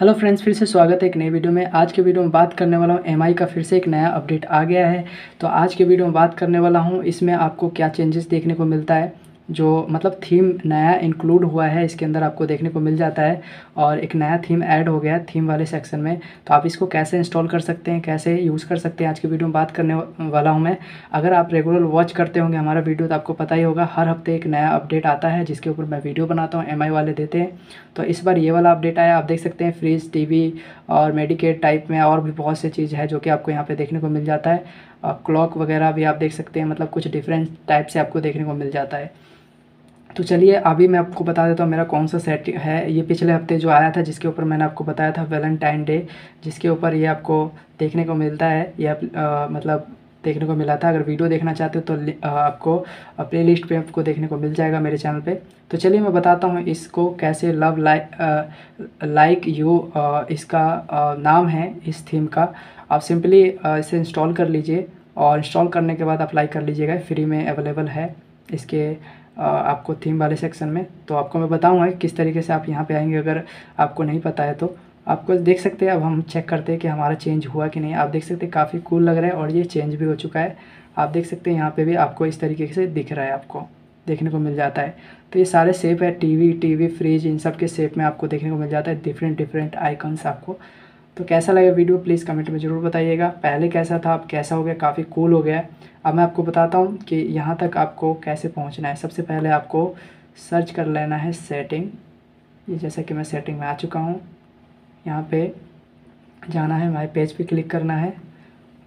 hello friends फिर से स्वागत है एक नई वीडियो में आज के वीडियो में बात करने वाला हूँ एम का फिर से एक नया अपडेट आ गया है तो आज के वीडियो में बात करने वाला हूँ इसमें आपको क्या चेंजेस देखने को मिलता है जो मतलब थीम नया इंक्लूड हुआ है इसके अंदर आपको देखने को मिल जाता है और एक नया थीम ऐड हो गया थीम वाले सेक्शन में तो आप इसको कैसे इंस्टॉल कर सकते हैं कैसे यूज़ कर सकते हैं आज की वीडियो में बात करने वाला हूँ मैं अगर आप रेगुलर वॉच करते होंगे हमारा वीडियो तो आपको पता ही होगा हर हफ्ते एक नया अपडेट आता है जिसके ऊपर मैं वीडियो बनाता हूँ एम वाले देते हैं तो इस बार ये वाला अपडेट आया आप देख सकते हैं फ्रिज टी और मेडिकेट टाइप में और भी बहुत से चीज़ है जो कि आपको यहाँ पर देखने को मिल जाता है क्लॉक वगैरह भी आप देख सकते हैं मतलब कुछ डिफरेंट टाइप से आपको देखने को मिल जाता है तो चलिए अभी मैं आपको बता देता हूँ मेरा कौन सा सेट है ये पिछले हफ्ते जो आया था जिसके ऊपर मैंने आपको बताया था वैलेंटाइन डे जिसके ऊपर ये आपको देखने को मिलता है ये आप, आ, मतलब देखने को मिला था अगर वीडियो देखना चाहते हो तो आपको प्ले लिस्ट पर आपको देखने को मिल जाएगा मेरे चैनल पे तो चलिए मैं बताता हूँ इसको कैसे लव लाइक लाइक यू इसका आ, नाम है इस थीम का आप सिंपली इसे इंस्टॉल कर लीजिए और इंस्टॉल करने के बाद अप्लाई कर लीजिएगा फ्री में अवेलेबल है इसके आपको थीम वाले सेक्शन में तो आपको मैं बताऊंगा किस तरीके से आप यहाँ पे आएंगे अगर आपको नहीं पता है तो आपको देख सकते हैं अब हम चेक करते हैं कि हमारा चेंज हुआ कि नहीं आप देख सकते हैं काफ़ी कूल लग रहा है और ये चेंज भी हो चुका है आप देख सकते हैं यहाँ पे भी आपको इस तरीके से दिख रहा है आपको देखने को मिल जाता है तो ये सारे सेप है टी वी फ्रिज इन सब के सेप में आपको देखने को मिल जाता है डिफरेंट डिफरेंट आइकन्स आपको तो कैसा लगा वीडियो प्लीज़ कमेंट में ज़रूर बताइएगा पहले कैसा था अब कैसा हो गया काफ़ी कूल हो गया अब मैं आपको बताता हूँ कि यहाँ तक आपको कैसे पहुँचना है सबसे पहले आपको सर्च कर लेना है सेटिंग ये जैसा कि मैं सेटिंग में आ चुका हूँ यहाँ पे जाना है माय पेज पे क्लिक करना है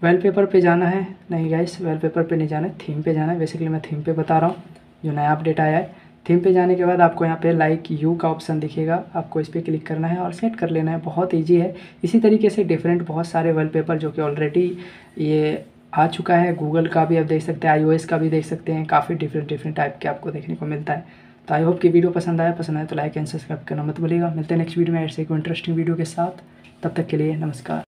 वॉलपेपर पे जाना है नहीं गाइस वॉलपेपर पे नहीं जाना है थीम पे जाना है बेसिकली मैं थीम पे बता रहा हूँ जो नया अपडेट आया है थीम पे जाने के बाद आपको यहाँ पे लाइक यू का ऑप्शन दिखेगा आपको इस पर क्लिक करना है और सेट कर लेना है बहुत ईजी है इसी तरीके से डिफरेंट बहुत सारे वॉलपेपर जो कि ऑलरेडी ये आ चुका है गूगल का भी आप देख सकते हैं आईओएस का भी देख सकते हैं काफ़ी डिफरेंट डिफरेंट टाइप के आपको देखने को मिलता है तो आई होप कि वीडियो पसंद आया पसंद आया तो लाइक एंड सब्सक्राइब करना मत भूलिएगा मिलते हैं नेक्स्ट वीडियो में ऐसे एक इंटरेस्टिंग वीडियो के साथ तब तक के लिए नमस्कार